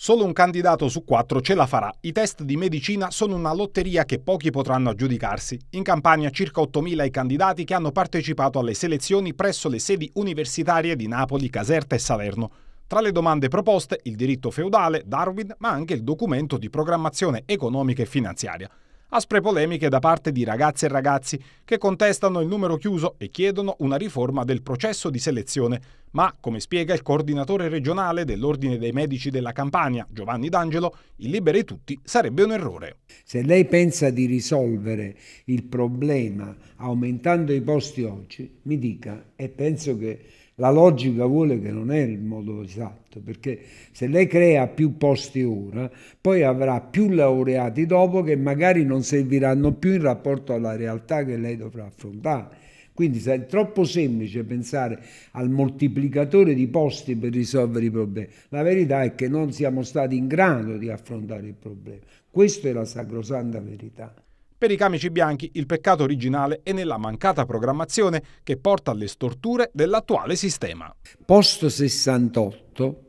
Solo un candidato su quattro ce la farà. I test di medicina sono una lotteria che pochi potranno aggiudicarsi. In Campania circa 8.000 i candidati che hanno partecipato alle selezioni presso le sedi universitarie di Napoli, Caserta e Salerno. Tra le domande proposte il diritto feudale, Darwin, ma anche il documento di programmazione economica e finanziaria. Aspre polemiche da parte di ragazze e ragazzi che contestano il numero chiuso e chiedono una riforma del processo di selezione, ma, come spiega il coordinatore regionale dell'Ordine dei Medici della Campania, Giovanni D'Angelo, il liberi tutti sarebbe un errore. Se lei pensa di risolvere il problema aumentando i posti oggi, mi dica, e penso che la logica vuole che non è il modo esatto, perché se lei crea più posti ora, poi avrà più laureati dopo che magari non serviranno più in rapporto alla realtà che lei dovrà affrontare. Quindi è troppo semplice pensare al moltiplicatore di posti per risolvere i problemi. La verità è che non siamo stati in grado di affrontare il problema. Questa è la sacrosanta verità. Per i camici bianchi il peccato originale è nella mancata programmazione che porta alle storture dell'attuale sistema. Post 68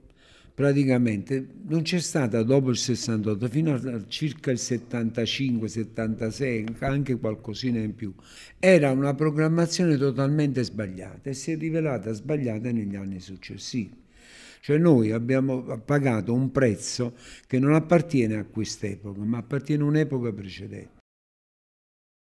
praticamente non c'è stata dopo il 68 fino a circa il 75 76 anche qualcosina in più era una programmazione totalmente sbagliata e si è rivelata sbagliata negli anni successivi cioè noi abbiamo pagato un prezzo che non appartiene a quest'epoca ma appartiene a un'epoca precedente